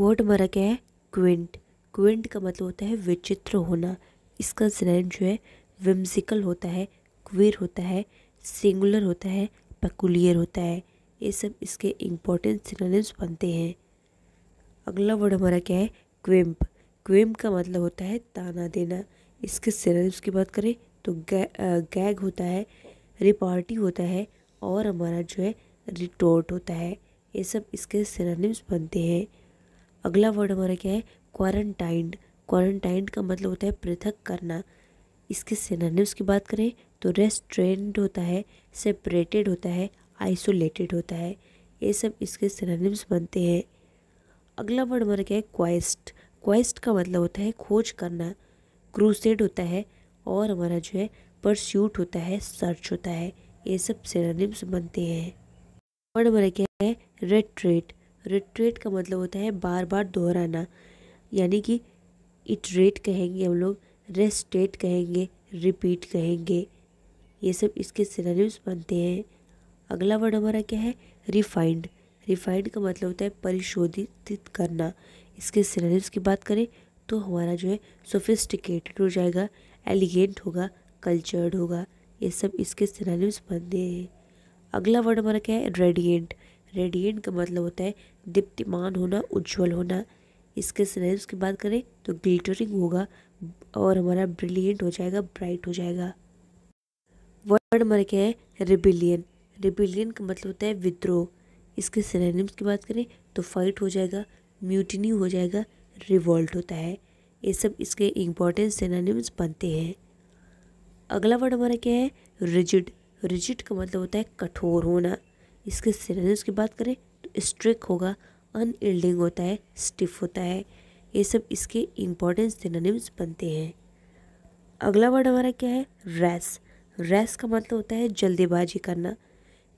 word हमारा क्या है क्विंट क्विंट का मतलब होता है विचित्र होना इसका सिनाइन जो है विम्सिकल होता है क्वीर होता है सिंगुलर होता है पेकुलियर होता है ये सब इसके इम्पोर्टेंट सिनोनिम्स बनते हैं अगला वर्ड हमारा क्या है क्विम्प क्विम्प का मतलब होता है ताना देना इसके सिनोनिम्स की बात करें तो गैग होता है रिपार्टी होता है और हमारा जो है रिटोर्ट होता है ये सब इसके सिनोनिम्स बनते हैं अगला वर्ड हमारा क्या है क्वारंटाइंड क्वारंटाइंड का मतलब होता है पृथक करना इसके सिनानिम्स की बात करें तो रेस्ट्रेंड होता है सेपरेटेड होता है आइसोलेटेड होता है ये सब इसके सिनानिम्स बनते हैं अगला वर्ड हमारा क्या है क्वाइस्ट क्वाइस्ट का मतलब होता है खोज करना क्रूसेड होता है और हमारा जो है परस्यूट होता है सर्च होता है ये सब सिनानिम्स बनते हैं वर्ड हमारा क्या है रेट्रेट रिट्रेट का मतलब होता है बार बार दोहराना यानी कि इटरेट कहेंगे हम लोग रेस्टेट कहेंगे रिपीट कहेंगे ये सब इसके सिनोनिम्स बनते हैं अगला वर्ड हमारा क्या है रिफाइंड रिफाइंड का मतलब होता है परिशोधित करना इसके सिनोनिम्स की बात करें तो हमारा जो है सोफिस्टिकेटेड हो जाएगा एलिगेंट होगा कल्चर्ड होगा ये सब इसके सिनोनिम्स बनते हैं अगला वर्ड हमारा क्या है रेडिएंट रेडिएंट का मतलब होता है दीप्तिमान होना उज्ज्वल होना इसके सिनेम्स की बात करें तो ग्लिटरिंग होगा और हमारा ब्रिलियंट हो जाएगा ब्राइट हो जाएगा वर्ड हमारा क्या है रिबिलियन रिबिलियन का मतलब होता है विद्रोह इसके सिनेनिम्स की बात करें तो फाइट हो जाएगा म्यूटिनी हो जाएगा रिवॉल्ट होता है ये सब इसके इम्पॉर्टेंट सिनेनिम्स बनते हैं अगला वर्ड हमारा क्या है रिजिड रिजिड का मतलब होता है कठोर होना इसके सिनोनिम्स की बात करें तो स्ट्रिक होगा अनइल्डिंग होता है स्टिफ होता है ये सब इसके इम्पोर्टेंट सिनोनिम्स बनते हैं अगला वर्ड हमारा क्या है रैस रैस का मतलब होता है जल्दीबाजी करना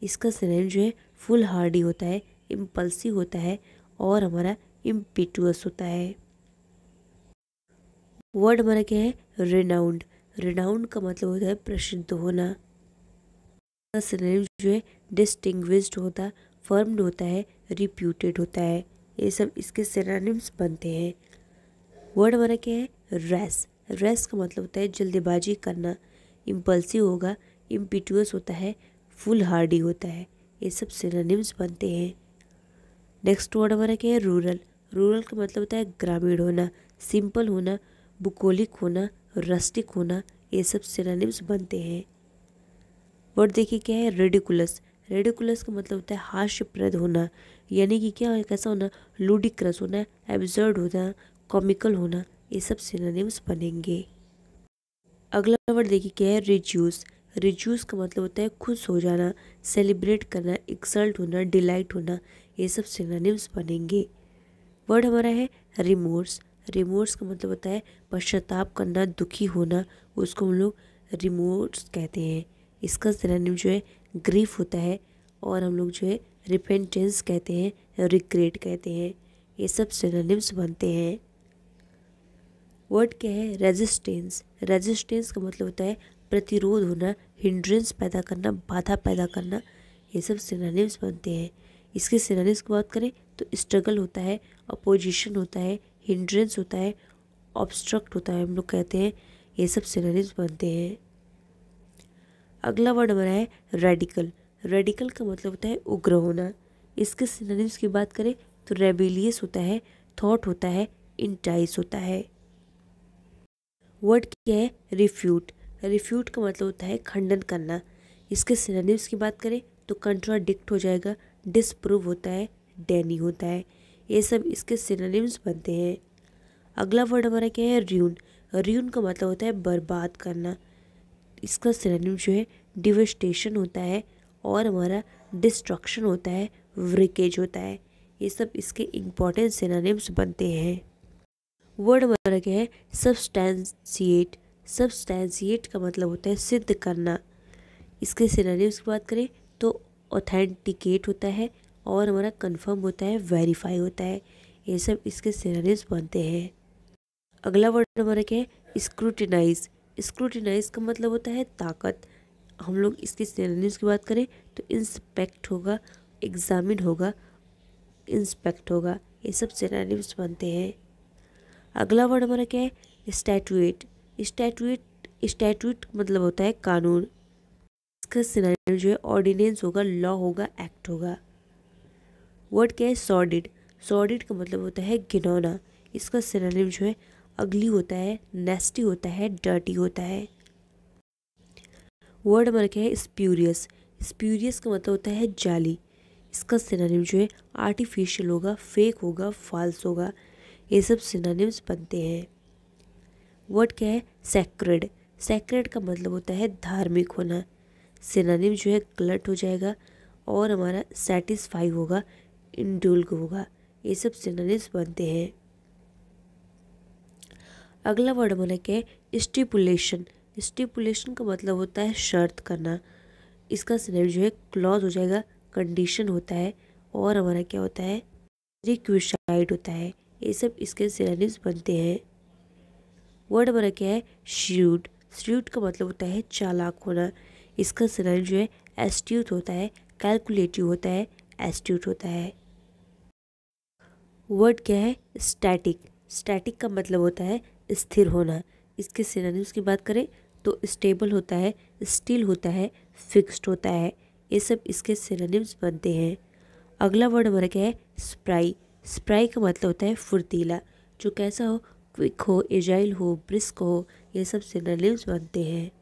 इसका सिनेम जो है फुल हार्डी होता है इम्पल्सिव होता है और हमारा इम्पिटुअस होता है वर्ड हमारा क्या है रिनाउंड रिनाउंड का मतलब होता है प्रसिद्ध होना सिनेरियो जो है डिस्टिंग्विश्ड होता फर्म्ड होता है रिप्यूटेड होता है ये सब इसके सिनानिम्स बनते हैं वर्ड हमारा क्या है रेस रेस का मतलब होता है जल्दबाजी करना इम्पल्सिव होगा इम्पिटुअस होता है फुल हार्डी होता है ये सब सिनानिम्स बनते हैं नेक्स्ट वर्ड हमारा क्या है रूरल रूरल का मतलब होता है ग्रामीण होना सिंपल होना बुकोलिक होना रस्टिक होना ये सब सिनानिम्स बनते हैं वर्ड देखिए क्या है रेडिकुलस रेडिकुलस का मतलब होता है हास्यप्रद होना यानी कि क्या कैसा होना लूडिक्रस होना एब्जर्ड होना कॉमिकल होना ये सब सिनोनिम्स बनेंगे अगला वर्ड देखिए क्या है रिज्यूस रिज्यूस का मतलब होता है खुश हो जाना सेलिब्रेट करना एक्सल्ट होना डिलाइट होना ये सब सिनोनिम्स बनेंगे वर्ड हमारा है रिमोर्स रिमोर्स का मतलब होता है पश्चाताप करना दुखी होना उसको हम लोग रिमोर्स कहते हैं इसका सिरानिम जो है ग्रीफ होता है और हम लोग जो है रिपेंटेंस कहते हैं रिग्रेट कहते हैं ये सब सिरानिम्स बनते हैं वर्ड क्या है रेजिस्टेंस रेजिस्टेंस का मतलब होता है प्रतिरोध होना हिंड्रेंस पैदा करना बाधा पैदा करना ये सब सिनानिम्स बनते हैं इसके सिनानिम्स की बात करें तो स्ट्रगल होता है अपोजिशन होता है हिंड्रेंस होता है ऑब्स्ट्रक्ट होता है हम लोग कहते हैं ये सब सिनानिम्स बनते हैं अगला वर्ड हमारा है रेडिकल रेडिकल का मतलब होता है उग्र होना इसके सिनोनिम्स की बात करें तो रेबिलियस होता है थॉट होता है इंटाइस होता है वर्ड क्या है रिफ्यूट रिफ्यूट का मतलब होता है खंडन करना इसके सिनोनिम्स की बात करें तो कंट्राडिक्ट हो जाएगा डिसप्रूव होता है डैनी होता है ये सब इसके सिनोनिम्स बनते हैं अगला वर्ड हमारा क्या है र्यून र्यून का मतलब होता है बर्बाद करना इसका सिनेनिम जो है डिवेस्टेशन होता है और हमारा डिस्ट्रक्शन होता है व्रिकेज होता है ये सब इसके इम्पॉर्टेंट सिनानिम्स बनते हैं वर्ड हमारा क्या है सब्सटैंसिएट सब्सटैंसिएट का मतलब होता है सिद्ध करना इसके सिनानिम्स की बात करें तो ऑथेंटिकेट होता है और हमारा कन्फर्म होता है वेरीफाई होता है ये सब इसके सिनानिम्स बनते हैं अगला वर्ड हमारा क्या है स्क्रूटिनाइज स्क्रूटिनाइज का मतलब होता है ताकत हम लोग इसकी सिनोनिम्स की बात करें तो इंस्पेक्ट होगा एग्ज़ामिन होगा इंस्पेक्ट होगा ये सब सिनोनिम्स बनते हैं अगला वर्ड हमारा क्या है स्टैटुएट स्टैटुएट स्टैटुएट मतलब होता है कानून इसका सिनानिम जो है ऑर्डिनेंस होगा लॉ होगा एक्ट होगा वर्ड क्या है सॉडिड सॉडिड का मतलब होता है घिनौना इसका सिनानिम जो है अगली होता है नेस्टी होता है डर्टी होता है वर्ड हमारे क्या है स्प्यूरियस स्प्यूरियस का मतलब होता है जाली इसका सिनानिम जो है आर्टिफिशियल होगा फेक होगा फॉल्स होगा ये सब सिनानिम्स बनते हैं वर्ड क्या है सेक्रेड सेक्रेड का मतलब होता है धार्मिक होना सिनानिम जो है क्लट हो जाएगा और हमारा सेटिस्फाई होगा इंडुल्ग होगा ये सब सिनानिम्स बनते हैं अगला वर्ड हमारा क्या है स्टिपुलेशन स्टिपुलेशन का मतलब होता है शर्त करना इसका सिनेम जो है क्लॉज हो जाएगा कंडीशन होता है और हमारा क्या होता है रिक्विसाइड होता है ये सब इसके सिनेम्स बनते हैं वर्ड हमारा क्या है श्यूट श्यूट का मतलब होता है चालाक होना इसका सिनेम जो है एस्ट्यूट होता है कैलकुलेटिव होता है एस्ट्यूट होता है वर्ड क्या है स्टैटिक स्टैटिक का मतलब होता है स्थिर होना इसके सिनानिम्स की बात करें तो स्टेबल होता है स्टील होता है फिक्स्ड होता है ये सब इसके सिनानिम्स बनते हैं अगला वर्ड हमारा क्या है स्प्राई स्प्राई का मतलब होता है फुर्तीला जो कैसा हो क्विक हो एजाइल हो ब्रिस्क हो ये सब सिनानिम्स बनते हैं